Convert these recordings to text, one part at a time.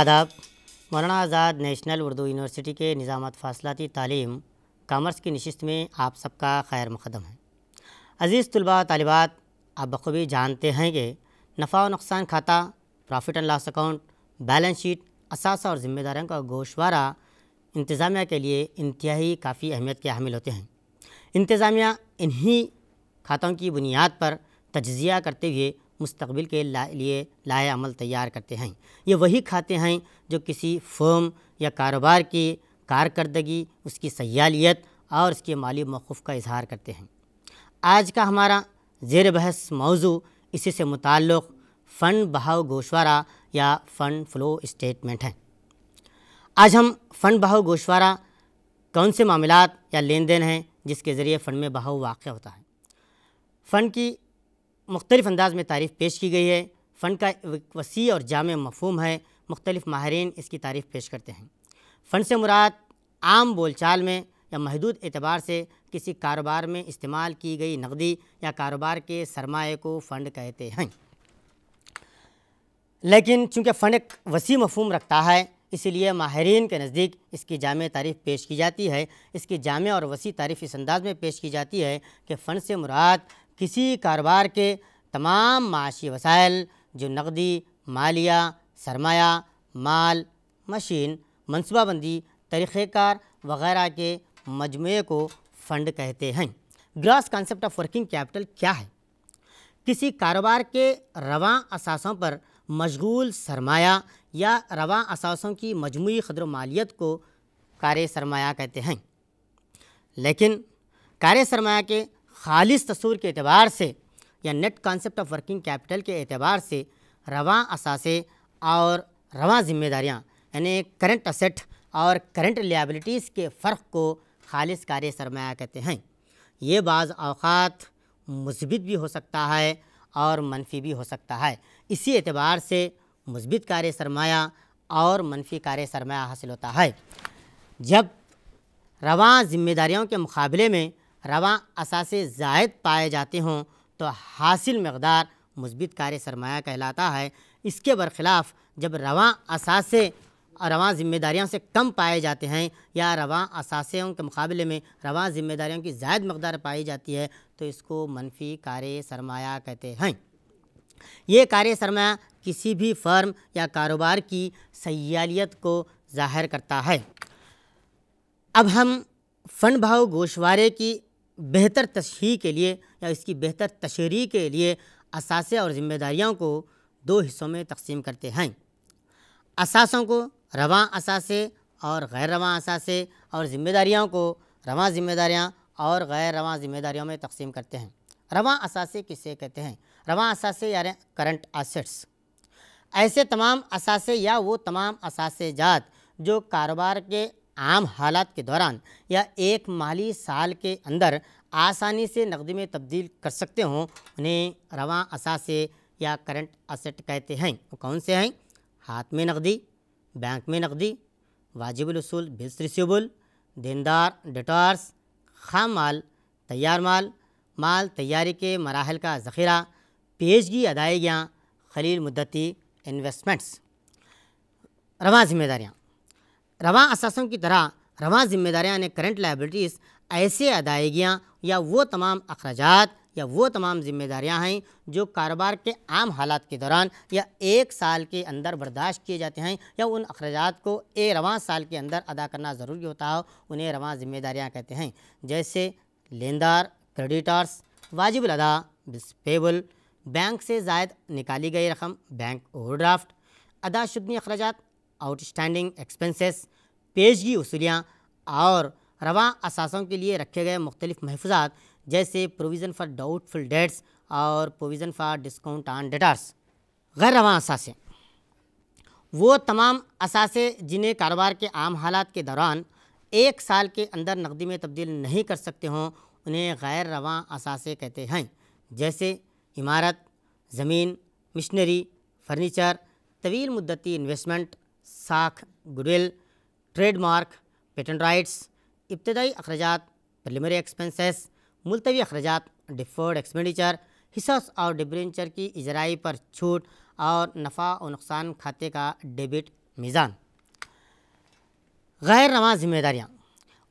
आदाब मौलाना आज़ाद national Urdu university के निज़ामत फासलाती तालीम कामर्स की नशस्त में आप सबका खैर मुकदम है अज़ीज़ तलबा तलबात आप बखूबी जानते हैं कि नफ़ा व नुकसान खाता profit and loss account balance sheet असासा और ज़िम्मेदारों का गोशवारा इंतज़ामिया के लिए इंतहाई काफ़ी अहमियत के हामिल होते हैं इंतज़ामिया इन्हीं खातों की बुनियाद पर तज्ज़िया करते हुए मुस्तबिल के ला, लिए लाए अमल तैयार करते हैं ये वही खाते हैं जो किसी फर्म या कारोबार की कारकर्दगी उसकी सयालियत और उसके माली मौक़ का इजहार करते हैं आज का हमारा जेर बहस मौजू इसी से मुतल फ़ंड बहाव गोशवारा या फ़ंड फ्लो स्टेटमेंट है आज हम फ़ंड बहाव गोशवारा कौन से मामला या लेन देन हैं जिसके ज़रिए फ़ंड में बहाव वाक़ होता है फ़ंड की मुख्तलिफ अंदाज में तारीफ़ पेश की गई है फ़न का वसी और जाम मफहम है मुख्तलिफ माहरीन इसकी तारीफ़ पेश करते हैं फ़न से मुराद आम बोलचाल में या महदूद एतबार से किसी कारोबार में इस्तेमाल की गई नकदी या कारोबार के सरमाए को फ़ंड कहते हैं लेकिन चूँकि फ़ंड एक वसी मफहम रखता है इसीलिए माहरीन के नज़दीक इसकी जाम तारीफ़ पेश की जाती है इसकी जाम और वसी तारीफ़ इस अंदाज़ में पेश की जाती है कि फ़ंड से मुराद किसी कारोबार के तमाम माशी वसाइल जो नकदी मालिया सरमाया माल मशीन मनसूबाबंदी तरीक़ेकार वगैरह के मजमू को फंड कहते हैं gross concept of working capital क्या है किसी कारोबार के रवा असासों पर मशगूल सरमाया या रवा असासों की मजमू खदर मालियत को कार्य सरमाया कहते हैं लेकिन कार्य सरमाया के खालिश तसूर के अतबार से या net concept of working capital के अतबार से रवा असासे और रवा ज़िम्मेदारियाँ यानी करंट असेट और करंट लियाबिलिटीज़ के फ़र्क को खालिश कार्य सरमाया कहते हैं ये बाज़ अवकात मुस्बित भी हो सकता है और मनफी भी हो सकता है इसी एतबार से मुस्बित कार्य सरमाया और मनफी कार्य सरमाया हासिल होता है जब रवा ज़िम्मेदारियों के मुकाबले में रवा असासे जायद पाए जाते हों तो हासिल मकदार मुस्बित कार्य सरमाया कहलाता है इसके बरखिलाफ़ जब रवा असासे रवा ज़िम्मेदारियों से कम पाए जाते हैं या रवा असासियों के मुकाबले में रवा ज़िम्मेदारियों की ज़ायद मकदार पाई जाती है तो इसको मनफी कार्य सरमाया कहते हैं ये कार्य सरमाया किसी भी फर्म या कारोबार की सयालियत को जाहिर करता है अब हम फ़ंड भाव गोशवारे की बेहतर तशही के लिए या इसकी बेहतर तशरी के लिए असासे और ज़िम्मेदारियों को दो हिस्सों में तकसीम करते हैं असासों को रवा असासे और गैर रवा असासे और ज़िम्मेदारियों को रवा ज़िम्मेदारियाँ और गैर रवा ज़िम्मेदारियों में तकसीम करते हैं रवा असासे किसे कहते हैं रवा असासे यार करंट असेट्स ऐसे तमाम असासे या वो तमाम असासे जात जो कारोबार के आम हालात के दौरान या एक माली साल के अंदर आसानी से नकदी में तब्दील कर सकते हों उन्हें रवा असासे या करंट असेट कहते हैं वो कौन से हैं हाथ में नकदी बैंक में नकदी वाजिबल उसूल बिल्स रिसबल देनदार डिटॉर्स खाम माल तैयार माल माल तैयारी के मराहल का ज़ख़ीरा पेशगी अदायगियाँ खलील मुद्दती इन्वेस्टमेंट्स रवा जिम्मेदारियाँ रवा असासों की तरह रवा ज़िम्मेदारियाँ यानी करंट लाइबिलिटीज़ ऐसे अदायगियाँ या वो तमाम अखराज या वो तमाम जिम्मेदारियां हैं जो कारोबार के आम हालात के दौरान या एक साल के अंदर बर्दाश्त किए जाते हैं या उन अखराज को ए रवां साल के अंदर अदा करना ज़रूरी होता हो उन्हें रवान जिम्मेदारियां कहते हैं जैसे लेनदार क्रेडिटर्स वाजिब अदा डिस्पेबल बैंक से जायद निकाली गई रकम बैंक ओवर ड्राफ्ट अदाशुदनी अखराज आउटस्टैंडिंग एक्सपेंसेस पेशगी असूलियाँ और रवा असासों के लिए रखे गए मुख्तलिफ महफूजा जैसे प्रोविज़न फ़ार डाउटफुल डेट्स और provision for discount on debtors गैर रवा असासे वो तमाम असासे जिन्हें कारोबार के आम हालात के दौरान एक साल के अंदर नकदी में तब्दील नहीं कर सकते हों उन्हें गैर रवा असासे कहते हैं जैसे इमारत ज़मीन मशीनरी फर्नीचर तवील मुद्दती इन्वेस्टमेंट साख गुडविल ट्रेडमार्क पेटेंट राइट्स इब्तदाई अखराज प्रलिमरी एक्सपेंसेस मुलतवी अखराज डिफर्ड एक्सपेंडिचर हिस्स और डिब्रेंचर की इजराई पर छूट और नफ़ा और नुकसान खाते का डेबिट मीजान गैर रवा ज़िम्मेदारियाँ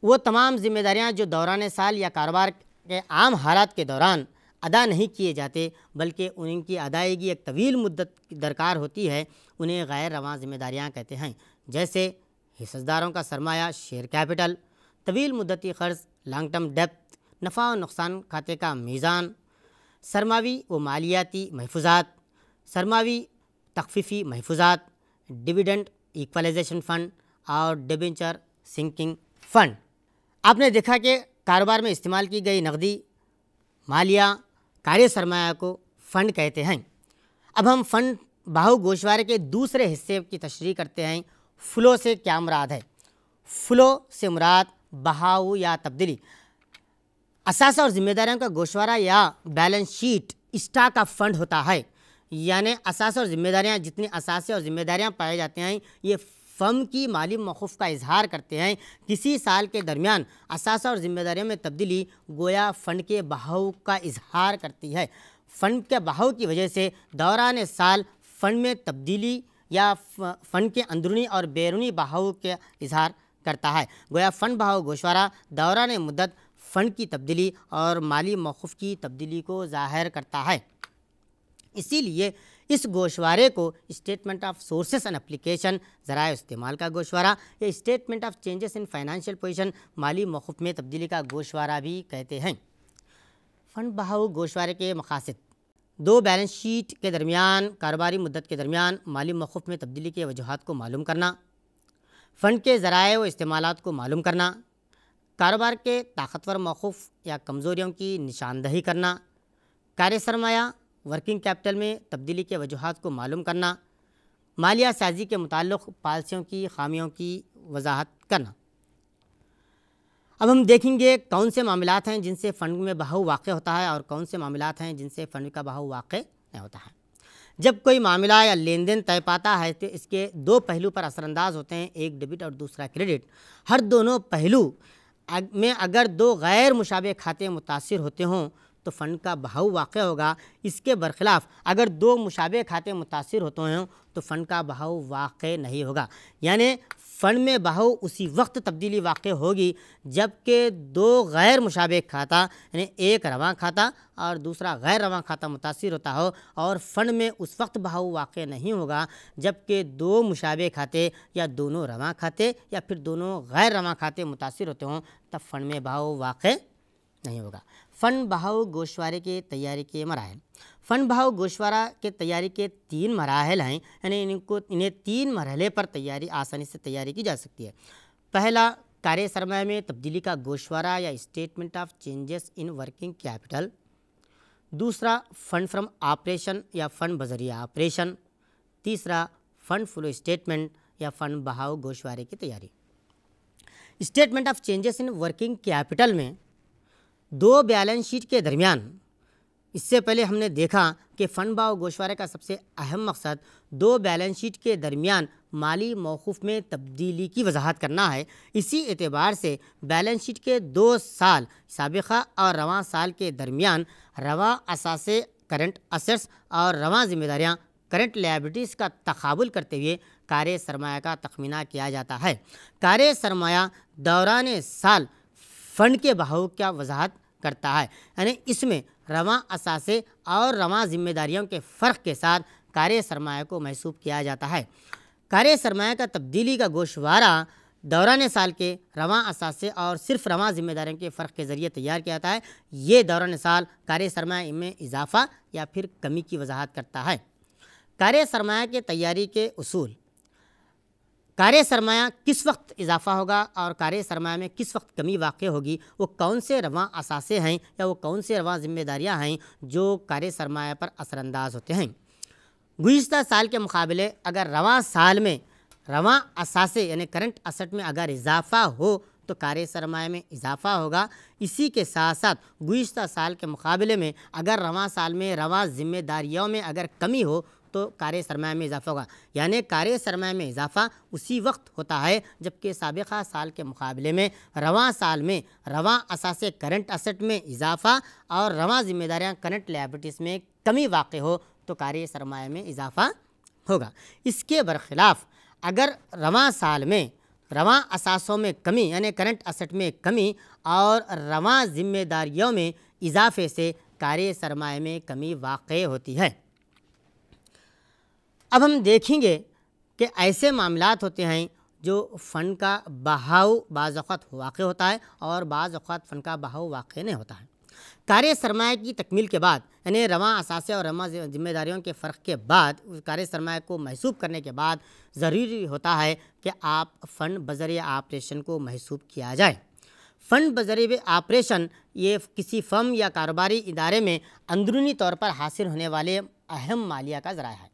वो तमाम ज़िम्मेदारियाँ जो दौरान साल या कारोबार के आम हालात के दौरान अदा नहीं किए जाते बल्कि उनकी अदायगी एक तवील मुद्दत दरकार होती है उन्हें गैर रवा ज़िम्मेदारियाँ कहते हैं जैसे हिस्सेदारों का सरमाया शेयर कैपिटल तवील मुद्दती कर्ज लॉन्ग टर्म डेप्थ नफ़ा और नुकसान खाते का मीज़ान सरमावी व मालियाती महफूजात सरमावी तखफीफी महफूजात डिविडेंड इक्वलाइजेशन फ़ंड और डिबेंचर सिंकिंग फ़ंड आपने देखा कि कारोबार में इस्तेमाल की गई नकदी मालिया कार्य सरमाया को फ़ंड कहते हैं अब हम फ़ंड बाहु गोशवारे के दूसरे हिस्से की तशरी करते हैं फ़्लो से क्या मुराद है फ़्लो से मुराद बहाव या तब्दीली असास और जिम्मेदारियों का गोशवारा या बैलेंस शीट स्टॉक का फंड होता है यानी असास और जिम्मेदारियाँ जितनी असासे और जिम्मेदारियाँ पाए जाते हैं ये फर्म की माली मखूफ़ का इजहार करते हैं किसी साल के दरमियान असास और जिम्मेदारियों में तब्दीली गोया फ़ंड के बहाव का इजहार करती है फ़ंड के बहाव की वजह से दौरान साल फ़ंड में तब्दीली या फन के अंदरूनी और बैरूनी बहाव के इजहार करता है गोया फन बहाव गोशवारा दौरान मदद फ़ंड की तब्दीली और माली मौक़ की तब्दीली को जाहिर करता है इसीलिए इस गोशवारे को statement of sources and application ज़रा इस्तेमाल का गोशवारा या statement of changes in financial position माली मौक़ में तब्दीली का गोशवारा भी कहते हैं फ़ंड बहाव गोशवारे के मकासद दो बैलेंस शीट के दरमियान कारोबारी मुद्दत के दरमियान माली मौफ़ में तब्दीली के वजूहत को मालूम करना फ़ंड के ज़राए व इस्तेमाल को मालूम करना कारोबार के ताकतवर मौक़ या कमजोरीों की निशानदही करना कार्य सरमाया वर्किंग कैपिटल में तब्दीली के वजूहत को मालूम करना मालिया साजी के मुतल पॉलिसियों की खामियों की वजाहत करना अब हम देखेंगे कौन से मामला हैं जिनसे फ़ंड में बहाव वाक़ होता है और कौन से मामला हैं जिनसे फ़ंड का बहाव वाक़ नहीं होता है जब कोई मामला या लेन देन तय पाता है तो इसके दो पहलू पर असरअंदाज होते हैं एक डेबिट और दूसरा क्रेडिट हर दोनों पहलू में अगर दो गैर मुशाबे खाते मुतासर होते हों तो फ़ंड का बहाव वाक़ होगा इसके बरखिलाफ़ अगर दो मुशाबे खाते मुतासर होते हैं तो फ़ंड का बहाव वाक़ नहीं होगा यानि फ़ंड में बहाव उसी वक्त तब्दीली वाक़ होगी जबकि दो गैर मुशाबे खाता यानी एक रवा खाता और दूसरा गैर रवा खाता मुतासर होता हो और फ़ंड में उस वक्त बहाव वाक़ नहीं होगा जबकि दो मुशाबे खाते या दोनों रवा खाते या फिर दोनों गैर रवा खाते मुतासर होते हों तब फ़ंड में बहाव वाक़ नहीं होगा फन बहाव गोशवारे के तैयारी के मराहल फन बहाव गोशवारा के तैयारी के तीन मराहल हैं यानी इनको इन्हें तीन मरहले पर तैयारी आसानी से तैयारी की जा सकती है पहला कार्य सरमा में तब्दीली का गोशवारा या statement of changes in working capital दूसरा फंड फ्रॉम ऑपरेशन या फंड बजरिया ऑपरेशन तीसरा फंड फ्लो स्टेटमेंट या फंड बहाव गोशवारे की तैयारी statement of changes in working capital में दो बैलेंस शीट के दरमियान इससे पहले हमने देखा कि फ़ंड बाव गोशवारे का सबसे अहम मकसद दो बैलेंस शीट के दरमियान माली मौकूफ़ में तब्दीली की वजाहत करना है इसी एतबार से बैलेंस शीट के दो साल सबका और रवा साल के दरमियान रवा असासे करंट असर्स और रवा जिम्मेदारियाँ करंट लाइबिलिटीज़ का तकबुल करते हुए कार्य सरमाया का तखमीना किया जाता है कार्य सरमाया दौरान साल फ़ंड के बहाव का वजाहत करता है यानी इसमें रवा असासे और रवा जिम्मेदारियों के फ़र्क के साथ कार्य सरमाया को महसूब किया जाता है कार्य सरमाया का तब्दीली का गोशवारा दौरान साल के रवा असासे और सिर्फ रवां जिम्मेदारियों के फ़र्क के ज़रिए तैयार किया जाता है ये दौरान साल कार्य सरमाया में इजाफा या फिर कमी की वजाहत करता है कार्य सरमाया के तैयारी के असूल कार्य सरमाया किस वक्त इजाफा होगा और कार्य सरमाया में किस वक्त कमी वाक़ होगी वो कौन से रवा असासे हैं या वो कौन से रवा ज़िम्मेदारियाँ हैं जो कार्य सरमाया पर असरानंदाज होते हैं गुज्त साल के मुकाबले अगर रवा साल में रवा असासे यानी करंट असट में अगर इजाफा हो तो कार्य सरमाए में इजाफा होगा इसी के साथ साथ गुज्त साल के मुकाबले में अगर रवा साल में रवा ज़िम्मेदारियों में अगर कमी हो तो कार्य सरमाया में इजाफा होगा यानी कार्य सरमाया में इजाफा उसी वक्त होता है जबकि सबक़ा साल के मुकाबले में रवा साल में रवा असासे करंट असट में इजाफा और रवा जिम्मेदारियाँ करंट लाइबिलिटीज़ में कमी वाक़ हो तो कार्य सरमाया में इजाफा होगा इसके बरखिलाफ़ अगर रवा साल में रवा असासों में कमी यानी करंट असट में कमी और रवा जिम्मेदारियों में इजाफे से कार्य सरमाए में कमी वाक़ होती है अब हम देखेंगे कि ऐसे मामला होते हैं जो फ़न का बहाव बाज़त वाक़ होता है और बाज़त फ़न का बहाव वाक़ नहीं होता है कार्य सरमाए की तकमील के बाद यानी रवा असासे और रवा जिम्मेदारियों के फ़र्क के बाद कार्य सरमाए को महसूब करने के बाद ज़रूरी होता है कि आप फ़ंड बजर ऑपरेशन को महसूब किया जाए फ़ंड बजर ऑपरेशन ये किसी फर्म या कारोबारी इदारे में अंदरूनी तौर पर हासिल होने वाले अहम मालिया का ज़रा है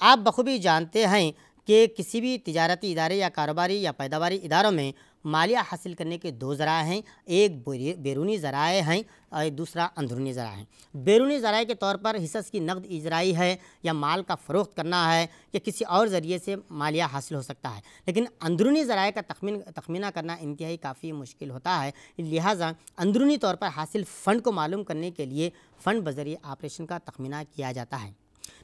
आप बखूबी जानते हैं कि किसी भी तजारती इदारे या कारोबारी या पैदावारी इदारों में मालिया हासिल करने के दो ज़रा हैं एक बैरूनी ज़राए हैं और दूसरा अंदरूनी ज़रा हैं बैरूनी ज़राए के तौर पर हिस्स की नकद इजराई है या माल का फ़रोख्त करना है या किसी और ज़रिए से मालिया हासिल हो सकता है लेकिन अंदरूनी ज़राए का तखमीन तखमीना करना इंतहाई काफ़ी मुश्किल होता है लिहाजा अंदरूनी तौर पर हासिल फ़ंड को मालूम करने के लिए फ़ंड बजरिए ऑपरेशन का तखमीना किया जाता है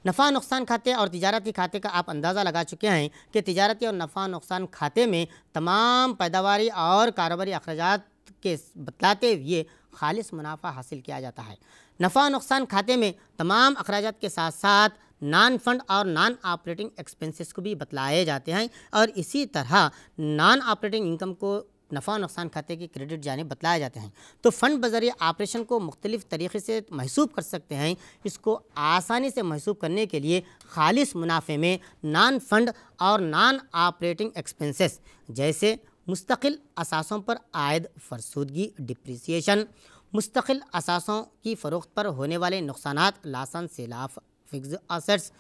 नफ़ा नुकसान खाते और तजारती खाते का आप अंदाज़ा लगा चुके हैं कि तजारती और नफ़ा नुकसान खाते में तमाम पैदावारी और कारोबारी अखराज के बतलाते हुए खालिश मुनाफा हासिल किया जाता है नफ़ा नुकसान खाते में तमाम अखराज के साथ साथ नान फंड और नान ऑपरेटिंग एक्सपेंसेस को भी बतलाए जाते हैं और इसी तरह नान ऑपरेटिंग इनकम को नफ़ा नुकसान खाते के क्रेडिट जाने बतलाए जाते हैं तो फ़ंड बजरिए ऑपरेशन को मुख्तलिफ तरीके से महसूब कर सकते हैं इसको आसानी से महसूब करने के लिए खालिश मुनाफे में नान फंड और नान ऑपरेटिंग एक्सपेंसेस जैसे मुस्तकिल असासों पर आयद फरसूदगी डिप्रीसीशन मुस्तकिल असासों की फ़रोख्त पर होने वाले नुकसान लासन सेलाफ फिक्स असर्ट्स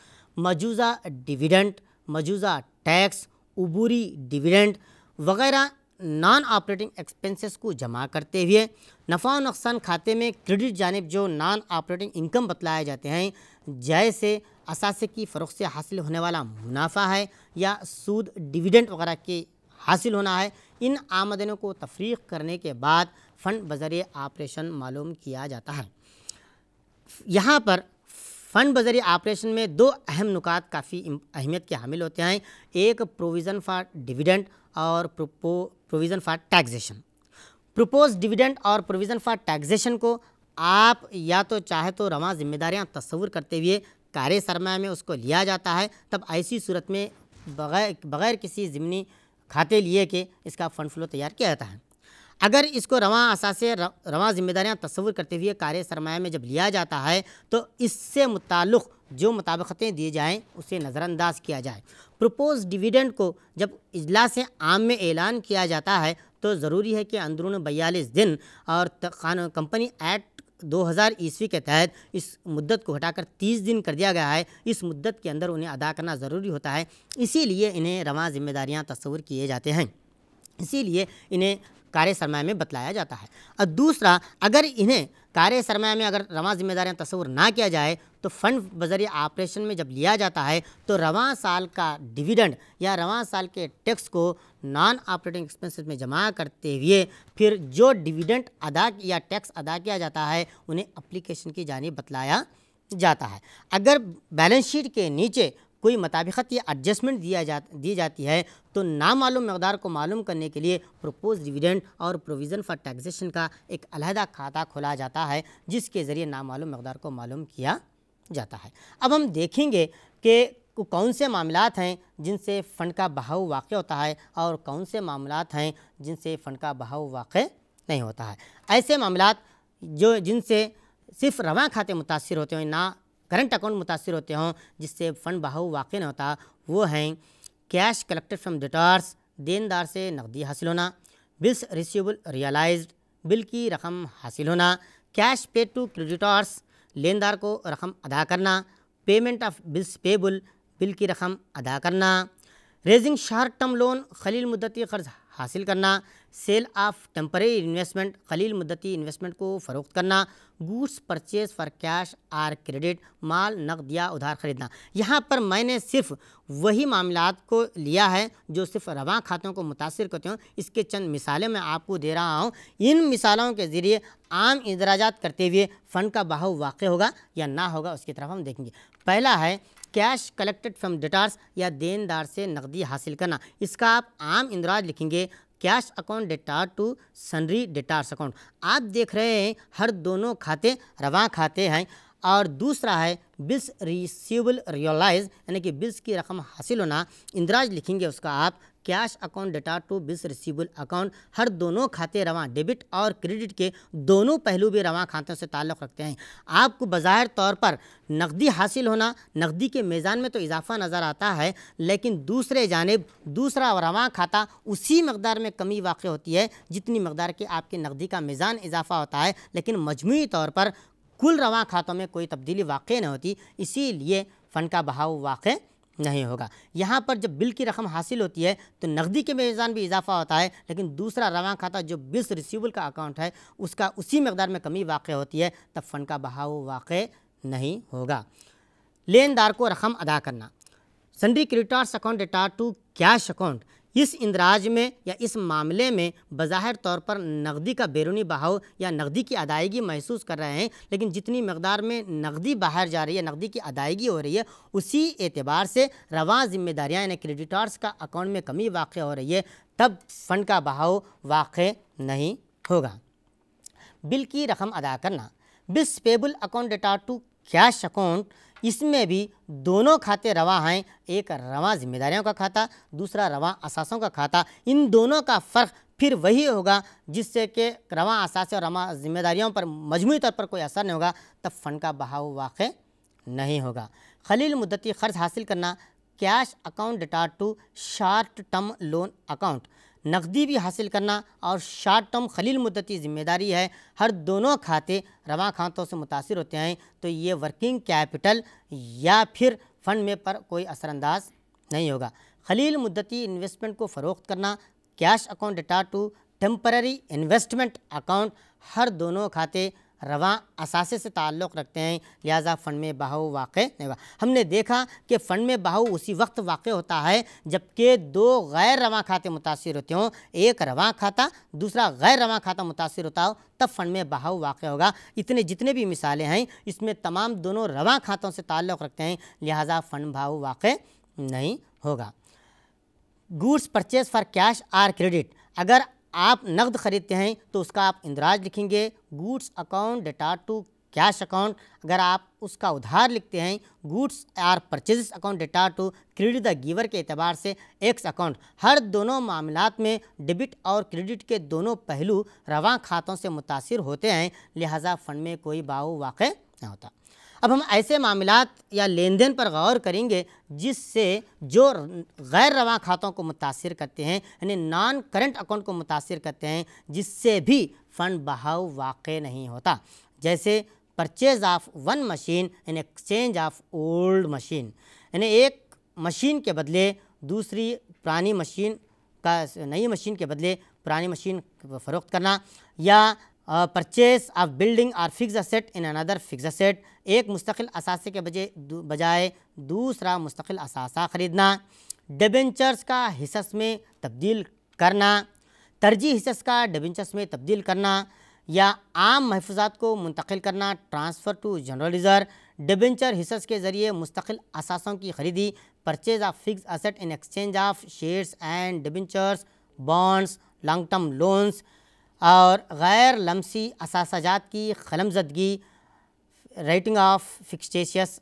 मौजूदा डिविडेंट मौजूदा टैक्स अबूरी डिविडेंट वगैरह नॉन ऑपरेटिंग एक्सपेंसेस को जमा करते हुए नफ़ा और नुकसान खाते में क्रेडिट जानब जो नॉन ऑपरेटिंग इनकम बतलाए जाते हैं जैसे असासे की फ़रोख से हासिल होने वाला मुनाफा है या सूद डिविडेंड वगैरह के हासिल होना है इन आमदनों को तफरीक करने के बाद फ़ंड बजरिए ऑपरेशन मालूम किया जाता है यहाँ पर फ़ंड बजरिए ऑपरेशन में दो अहम नुकात काफ़ी अहमियत के हामिल होते हैं एक प्रोविज़न फॉर डिविडेंड और provision for taxation propose dividend और प्रोविज़न फॉर टैक्सेशन को आप या तो चाहे तो रवा जिम्मेदारियाँ तस्वूर करते हुए कार्य सरमाए में उसको लिया जाता है तब ऐसी सूरत में बगैर बगैर किसी ज़िमनी खाते लिए के इसका फ़ंड फ्लो तैयार किया जाता है अगर इसको रवा आशा से रवा जिम्मेदारियाँ तस्वुर करते हुए कार्य सरमाया में जब लिया जाता है तो इससे मुतल जो मुताबतें दिए जाएँ उसे नज़रअंदाज किया जाए प्रपोज डिविडेंड को जब इजलास आम में ऐलान किया जाता है तो ज़रूरी है कि अंदरून बयालीस दिन और कंपनी एक्ट 2000 ईस्वी के तहत इस मुद्दत को हटाकर 30 दिन कर दिया गया है इस मुद्दत के अंदर उन्हें अदा करना ज़रूरी होता है इसीलिए इन्हें रवा ज़िम्मेदारियां तस्वूर किए जाते हैं इसीलिए इन्हें कार्य सरमाया में बतलाया जाता है और दूसरा अगर इन्हें कार्य सरमाया में अगर रवा जिम्मेदारियाँ तस्वूर ना किया जाए तो फंड बजरिए ऑपरेशन में जब लिया जाता है तो रवा साल का डिविडेंड या रवा साल के टैक्स को नॉन ऑपरेटिंग एक्सपेंसेस में जमा करते हुए फिर जो डिविडेंड अदा या टैक्स अदा किया जाता है उन्हें अप्लीकेशन की जानी बतलाया जाता है अगर बैलेंस शीट के नीचे कोई मुताबिकत या एडजस्टमेंट दिया जा दी जाती है तो नामालूम मकदार को मालूम करने के लिए प्रपोज डिविडेंड और प्रोविज़न फॉर टैक्सेशन का एक अलहदा खाता खोला जाता है जिसके ज़रिए नामालूम मकदार को मालूम किया जाता है अब हम देखेंगे कि कौन से मामला हैं जिनसे फ़ंड का बहाव वाक़ होता है और कौन से मामला हैं जिनसे फ़ंड का बहाव वाक़ नहीं होता है ऐसे मामला जो जिनसे सिर्फ रवा खाते मुतासर होते हैं ना करंट अकाउंट मुतासर होते हों जिससे फ़ंड बहाव वाक़ ना होता वो हैं कैश कलेक्टेड फ्राम डिटार्स देनदार से नकदी हासिल होना बिल्स रिसीवेबल रियलाइज बिल की रकम हासिल होना कैश पे टू क्रेडिटर्स लेनदार को रकम अदा करना payment of bills payable bill की रकम अदा करना रेजिंग शार्ट टर्म लोन खलील मुद्दती कर्ज़ हासिल करना सेल ऑफ टेम्परेरी इन्वेस्टमेंट खलील मुद्दती इन्वेस्टमेंट को फ़रोख्त करना goods purchase for cash or credit माल नकद या उधार ख़रीदना यहाँ पर मैंने सिर्फ वही मामला को लिया है जो सिर्फ रवा खातों को मुतासर करते हों इसके चंद मिसालें मैं आपको दे रहा हूँ इन मिसालों के ज़रिए आम इंदराजात करते हुए फ़ंड का बहाव वाक़ होगा या ना होगा उसकी तरफ हम देखेंगे पहला है कैश कलेक्टेड फ्रॉम डेटार्स या देनदार से नकदी हासिल करना इसका आप आम इंदराज लिखेंगे cash account debtor to sundry debtors account आप देख रहे हैं हर दोनों खाते रवा खाते हैं और दूसरा है बिल्स रिसीवल रियलाइज यानी कि बिल्स की रकम हासिल होना इंदराज लिखेंगे उसका आप cash account debtor to bills receivable account हर दोनों खाते रवा डेबिट और क्रेडिट के दोनों पहलू भी रवा खातों से ताल्लुक़ रखते हैं आपको बाहर तौर पर नकदी हासिल होना नकदी के मेज़ान में तो इजाफा नज़र आता है लेकिन दूसरे जानब दूसरा रवा खाता उसी मकदार में कमी वाक़ होती है जितनी मकदार के आपके नकदी का मेज़ान इजाफा होता है लेकिन मजमू तौर पर कुल रवा खातों में कोई तब्दीली वाक़ नहीं होती इसीलिए फ़ंड का बहाव वाक़ नहीं होगा यहाँ पर जब बिल की रकम हासिल होती है तो नकदी के मेज़ान भी इजाफा होता है लेकिन दूसरा रवा खाता जो बिल्स रिसीवल का अकाउंट है उसका उसी मकदार में कमी वाक़ होती है तब फ़ंड का बहाव वाक़ नहीं होगा लेनदार को रकम अदा करना sundry creditors account debtor to cash account इस इंदराज में या इस मामले में बाहर तौर पर नकदी का बैरूनी बहाव या नकदी की अदायगी महसूस कर रहे हैं लेकिन जितनी मकदार में नकदी बाहर जा रही है नकदी की अदायगी हो रही है उसी एतबार से रवा जिम्मेदारियाँ यानी क्रेडिटर्स का अकाउंट में कमी वाक़ हो रही है तब फ़ंड का बहाव वाक़ नहीं होगा बिल की रकम अदा करना bills payable account debtor to cash account इसमें भी दोनों खाते रवा हैं एक रवा जिम्मेदारियों का खाता दूसरा रवा असासों का खाता इन दोनों का फ़र्क फिर वही होगा जिससे कि रवा असासे और रवा जिम्मेदारियों पर मजमू तौर पर कोई असर नहीं होगा तब फ़ंड का बहाव वाक़ नहीं होगा खलील मुद्दती खर्च हासिल करना cash account debtor to short term loan account नकदी भी हासिल करना और शार्ट टर्म खलील मुद्दती ज़िम्मेदारी है हर दोनों खाते रवा खातों से मुतासर होते हैं तो ये वर्किंग कैपिटल या फिर फंड में पर कोई असरानंदाज नहीं होगा खलील मुद्दती इन्वेस्टमेंट को फ़रोख्त करना cash account debtor to temporary investment account हर दोनों खाते रवा असासे से ताल्लुक़ रखते हैं लिहाजा फ़न में बहाव वाक़ नहीं हुआ हमने देखा कि फ़न में बहाव उसी वक्त वाक़ होता है जबकि दो गैर रवा खाते मुतासर होते हों एक रवा खाता दूसरा गैर रवा खाता मुतासर होता हो तब फ़न में बहाव वाक़ होगा इतने जितने भी मिसालें हैं इसमें तमाम दोनों रवा खातों से ताल्लुक़ रखते हैं लिहाजा फ़न बहाव वाक़ नहीं होगा goods purchase for cash or credit अगर आप नकद ख़रीदते हैं तो उसका आप इंदराज लिखेंगे goods account debtor to cash account अगर आप उसका उधार लिखते हैं goods or purchase account debtor to credit the giver के अतबार से एक्स अकाउंट हर दोनों मामलों में डेबिट और क्रेडिट के दोनों पहलू रवा खातों से मुतासर होते हैं लिहाजा फ़ंड में कोई बाव वाक़ ना होता अब हम ऐसे मामला या लेन देन पर गौर करेंगे जिससे जो गैर रवा खातों को मुतासर करते हैं यानी नॉन करंट अकाउंट को मुतासर करते हैं जिससे भी फ़ंड बहाव वाक़ नहीं होता जैसे purchase of one machine an exchange of old machine यानी एक मशीन के बदले दूसरी पुरानी मशीन का नई मशीन के बदले पुरानी मशीन फ़रोख्त करना या परचेज ऑफ बिल्डिंग और fix asset in another fix asset एक मुस्तकिल असासे के बजे बजाय दूसरा मुस्तकिल असासा ख़रीदना डिबेंचर्स का हिस्स में तब्दील करना तरजीह हिस्स का डिबेंचर्स में तब्दील करना या आम महफूजात को मुंतकिल करना transfer to general reserve debenture हिस्स के ज़रिए मुस्तकिल असासों की खरीदी purchase of fix asset in exchange of shares and debentures bonds long term loans और गैर लमसी असासजात की खलमजदगी रेटिंग ऑफ फिक्सटेशियस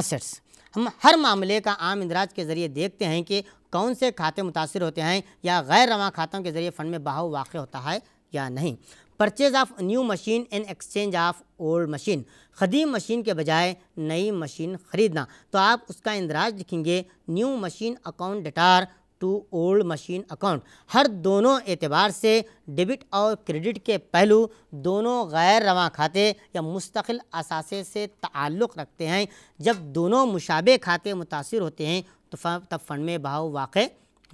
असट्स हम हर मामले का आम इंदराज के ज़रिए देखते हैं कि कौन से खाते मुतासर होते हैं या गैर रवा खातों के ज़रिए फ़ंड में बहाव वाक़ होता है या नहीं purchase of new machine in exchange of old machine ख़दीम मशीन के बजाय नई मशीन ख़रीदना तो आप उसका इंदराज लिखेंगे new machine account debtor to old machine account हर दोनों एतबार से डेबिट और क्रेडिट के पहलू दोनों गैर रवा खाते या मुस्तकिल असासे से ताल्लुक़ रखते हैं जब दोनों मुशाबे खाते मुतासर होते हैं तो तब फ़ंड में भाव वाक़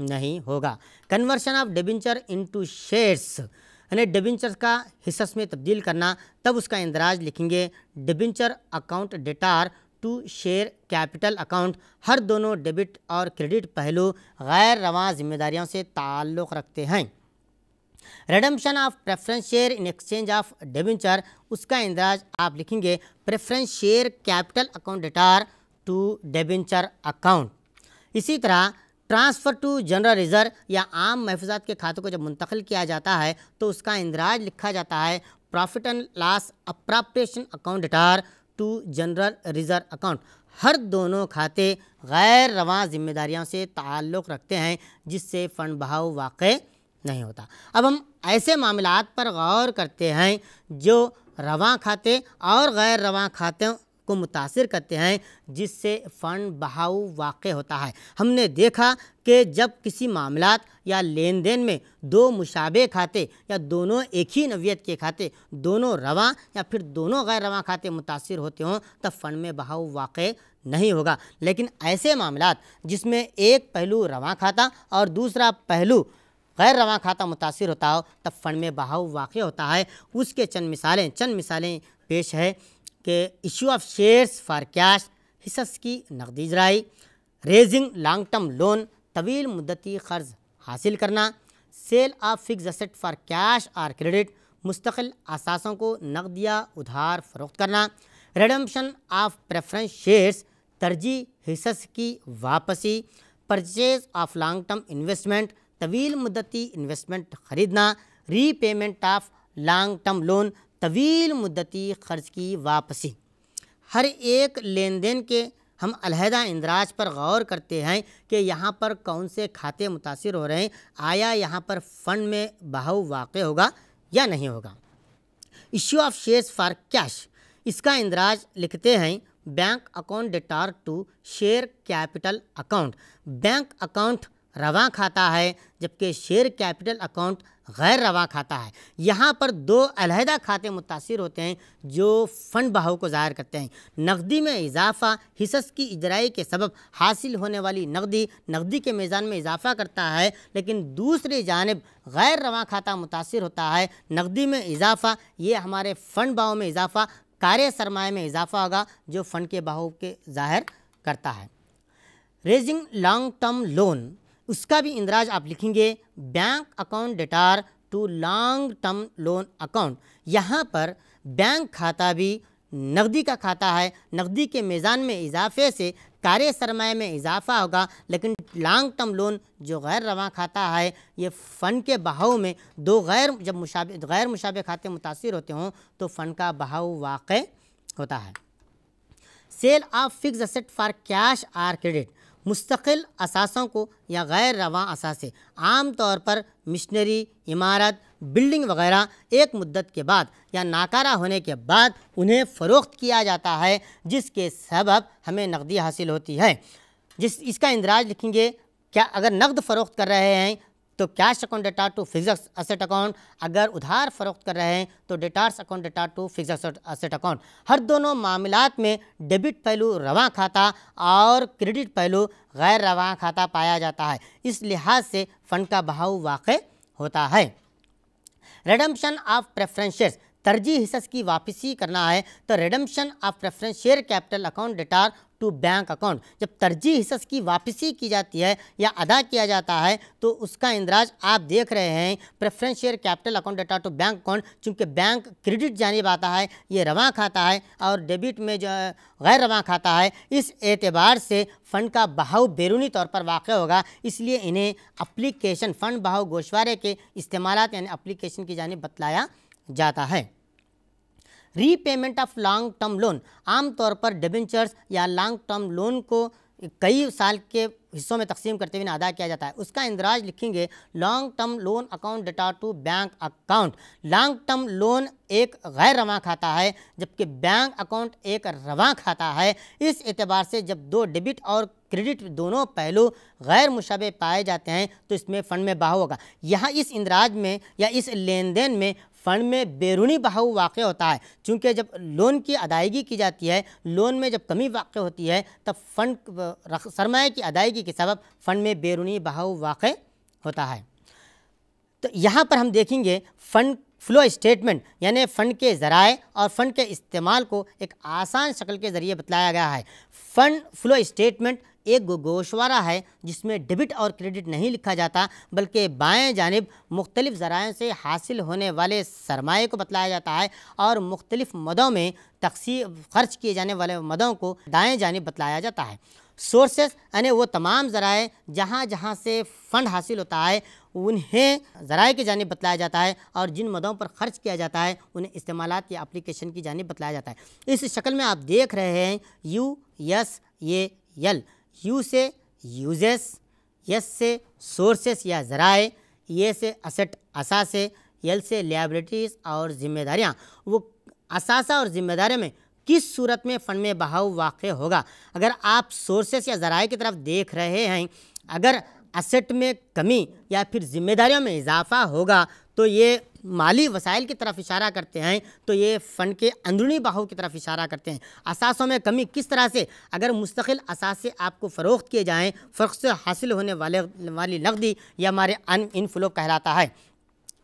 नहीं होगा conversion of debenture into shares यानी डिबेंचर का हिस्स में तब्दील करना तब उसका इंदराज लिखेंगे debenture account debtor to share capital account हर दोनों डेबिट और क्रेडिट पहलू गैर रवा जिम्मेदारियों से ताल्लुक़ रखते हैं redemption of preference share in exchange of debenture उसका इंदराज आप लिखेंगे preference share capital account debtor to debenture account इसी तरह ट्रांसफ़र टू जनरल रिजर्व या आम महफूजात के खातों को जब मुंतकिल किया जाता है तो उसका इंदराज लिखा जाता है profit and loss appropriation account debtor to general reserve account हर दोनों खाते गैर रवा जिम्मेदारियों से ताल्लुक़ रखते हैं जिससे फ़ंड बहाव वाक़ नहीं होता अब हम ऐसे मामलों पर गौर करते हैं जो रवा खाते और गैर रवा खातों को मुतासर करते हैं जिससे फ़ंड बहाव वाक़ होता है हमने देखा कि जब किसी मामला या लेन देन में दो मुशाबे खाते या दोनों एक ही नवीयत के खाते दोनों रवा या फिर दोनों गैर रवा खाते मुतासर होते हों तब फ़ंड में बहाव वाक़ नहीं होगा लेकिन ऐसे मामला जिसमें एक पहलू रवा खाता और दूसरा पहलू गैर रवा खाता मुतासर होता हो तब फ़ंड में बहाव वाक़ होता है उसके चंद मिसालें चंद मिसालें पेश है के issue of shares for cash हिस्स की नकदी जराई रेजिंग लॉन्ग टर्म लोन तवील मुद्दती कर्ज हासिल करना sale of fix asset for cash और क्रेडिट मुस्तकिल असासों को नकद या उधार फरोख्त करना रेडम्पशन ऑफ प्रेफरेंस शेयर्स तरजीह हिस्स की वापसी purchase of long term investment तवील मुद्दती इन्वेस्टमेंट खरीदना repayment of long term loan तवील मुद्दती ख़र्च की वापसी हर एक लेन देन के हम अलहदा इंदराज पर गौर करते हैं कि यहाँ पर कौन से खाते मुतासर हो रहे हैं आया यहाँ पर फ़ंड में बहाव वाक़ होगा या नहीं होगा issue of shares for cash इसका इंदराज लिखते हैं bank account debtor to share capital account bank account रवा खाता है जबकि शेयर कैपिटल अकाउंट गैर रवा खाता है यहाँ पर दो अलहदा खाते मुतासर होते हैं जो फ़ंड बहाव को ज़ाहिर करते हैं नकदी में इजाफ़ा हिस्स की इजराई के सबब हासिल होने वाली नकदी नकदी के मैदान में इजाफ़ा करता है लेकिन दूसरी जानब गैर रवा खाता मुतासर होता है नकदी में इजाफ़ा ये हमारे फ़ंड बहाव में इजाफ़ा कार्य सरमाए में इजाफ़ा होगा जो फ़ंड के बहाव के ज़ाहिर करता है रेजिंग लॉन्ग टर्म लोन उसका भी इंदराज आप लिखेंगे bank account debtor to long term loan account यहाँ पर बैंक खाता भी नकदी का खाता है नकदी के मेज़ान में इजाफे से कार्य सरमाए में इजाफा होगा लेकिन लॉन्ग टर्म लोन जो गैर रवा खाता है ये फ़ंड के बहाव में दो गैर जब मुशा गैर मुशाब खाते मुतासर होते हों तो फ़ंड का बहाव वाक़ होता है sale of fix asset for cash or credit मुस्तकिल असासों को या गैर रवा असासे आम तौर पर मिशनरी इमारत बिल्डिंग वगैरह एक मुद्दत के बाद या नाकारा होने के बाद उन्हें फ़रोख्त किया जाता है जिसके सबब हमें नकदी हासिल होती है जिस इसका इंदराज लिखेंगे क्या अगर नकद फ़रोख्त कर रहे हैं तो cash account debtor to fixed asset account अगर उधार फरोख्त कर रहे हैं तो debtors account debtor to fixed asset account हर दोनों मामलों में डेबिट पहलू रवा खाता और क्रेडिट पहलू गैर रवा खाता पाया जाता है इस लिहाज से फ़ंड का बहाव वाक़ होता है रेडम्पशन ऑफ प्रेफरेंस शेयर्स तरजीह हिस्स की वापसी करना है तो redemption of preference share capital account debtor to bank account जब तरजीह हिस्स की वापसी की जाती है या अदा किया जाता है तो उसका इंदराज आप देख रहे हैं preference share capital account debtor to bank account चूँकि बैंक क्रेडिट जानब आता है ये रवा खाता है और डेबिट में जो गैर रवा खाता है इस एतबार से फ़ंड का बहाव बैरूनी तौर पर वाक़ होगा इसलिए इन्हें अप्लीकेशन फ़ंड बहाव गोशवारे के इस्तेमाल यानी अप्लीकेशन की जानब बतलाया जाता है repayment of long term loan आमतौर पर डिबेंचर्स या लॉन्ग टर्म लोन को कई साल के हिस्सों में तकसीम करते हुए अदा किया जाता है उसका इंदराज लिखेंगे long term loan account debtor to bank account long term loan एक गैर रवा खाता है जबकि बैंक अकाउंट एक रवा खाता है इस एतबार से जब दो डेबिट और क्रेडिट दोनों पहलू गैर मुशबे पाए जाते हैं तो इसमें फ़ंड में बहा होगा यहाँ इस इंदराज में या इस लेन देन में फ़ंड में बैरूनी बहाव वाक़ होता है चूँकि जब लोन की अदायगी की जाती है लोन में जब कमी वाक़ होती है तब फ़ंड सरमाए की अदायगी के सबब फ़ंड में बैरूनी बहाव वाक़ होता है तो यहाँ पर हम देखेंगे फ़ंड फ्लो स्टेटमेंट यानी फ़ंड के ज़राए और फ़ंड के इस्तेमाल को एक आसान शक्ल के ज़रिए बतलाया गया है फ़ंड फ्लो स्टेटमेंट एक गोशवारा है जिसमें डेबिट और क्रेडिट नहीं लिखा जाता बल्कि बाएं जानब मुख्तलिफ़ ज़रायों से हासिल होने वाले सरमाए को बतलाया जाता है और मुख्तलिफ़ मदों में तकसी खर्च किए जाने वाले मदों को दाएँ जानब बतलाया जाता है सोर्सेस यानी वो तमाम ज़राए जहाँ जहाँ से फ़ंड हासिल होता है उन्हें ज़राए की जानब बतलाया जाता है और जिन मदों पर ख़र्च किया जाता है उन्हें इस्तेमाल या अप्लीकेशन की जानब बतलाया जाता है इस शक्ल में आप देख रहे हैं U S A L U से यूजेस यस से सोर्सेस या ज़राए ये से असेट असा से यल से लियाबिलिटीज़ और ज़िम्मेदारियाँ वो असासा और ज़िम्मेदारियों में किस सूरत में फ़ंड में बहाव वाक़ होगा अगर आप सोर्सेस या ज़राए की तरफ देख रहे हैं अगर असेट में कमी या फिर ज़िम्मेदारियों में इजाफा होगा तो ये माली वसाइल की तरफ इशारा करते हैं तो ये फ़ंड के अंदरूनी बहाव की तरफ इशारा करते हैं असासों में कमी किस तरह से अगर मुस्तकिल असासे आपको फ़रोख्त किए जाएँ फ़र्क से हासिल होने वाले वाली नकदी ये हमारे अन इनफ्लो कहलाता है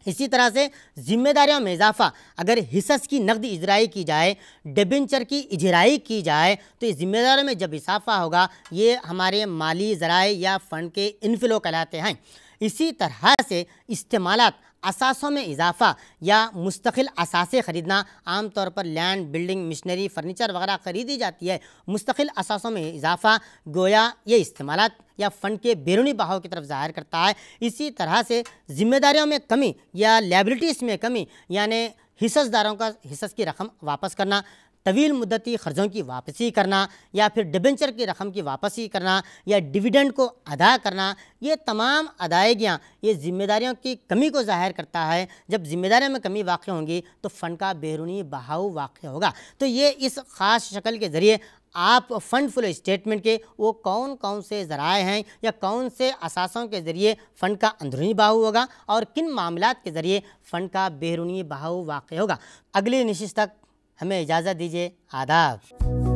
इसी तरह से जिम्मेदारियों में इजाफा अगर हिस्स की नकद इजराई की जाए डिबेंचर की इजराई की जाए तो इस जिम्मेदारियों में जब इजाफा होगा ये हमारे माली ज़राए या फ़ंड के इनफ्लो कहलाते हैं इसी तरह से इस्तेमालत असासों में इजाफा या मुस्तकिल असासे ख़रीदना आम तौर पर लैंड बिल्डिंग मशीनरी फर्नीचर वगैरह ख़रीदी जाती है मुस्तकिल असासों में इजाफा गोया ये इस्तेमाल या फ़ंड के बैरूनी बहाव की तरफ ज़ाहिर करता है इसी तरह से ज़िम्मेदारियों में कमी या लाइबिलिटीज़ में कमी यानि हिस्सदारों का हिस्स की रकम वापस करना तवील मुद्दती क़र्ज़ों की वापसी करना या फिर डिबेंचर की रकम की वापसी करना या डिविडेंड को अदा करना ये तमाम अदायगियाँ ये ज़िम्मेदारियों की कमी को ज़ाहिर करता है जब ज़िम्मेदारियों में कमी वाक़ होंगी तो फ़ंड का बैरूनी बहाव वाक़ होगा तो ये इस ख़ास शक्ल के ज़रिए आप फ़ंड फ्लो स्टेटमेंट के वो कौन कौन से ज़राए हैं या कौन से असासों के ज़रिए फ़ंड का अंदरूनी बहाव होगा और किन मामला के ज़रिए फ़ंड का बैरूनी बहाव वाक़ होगा अगली नशिश तक हमें इजाज़त दीजिए आदाब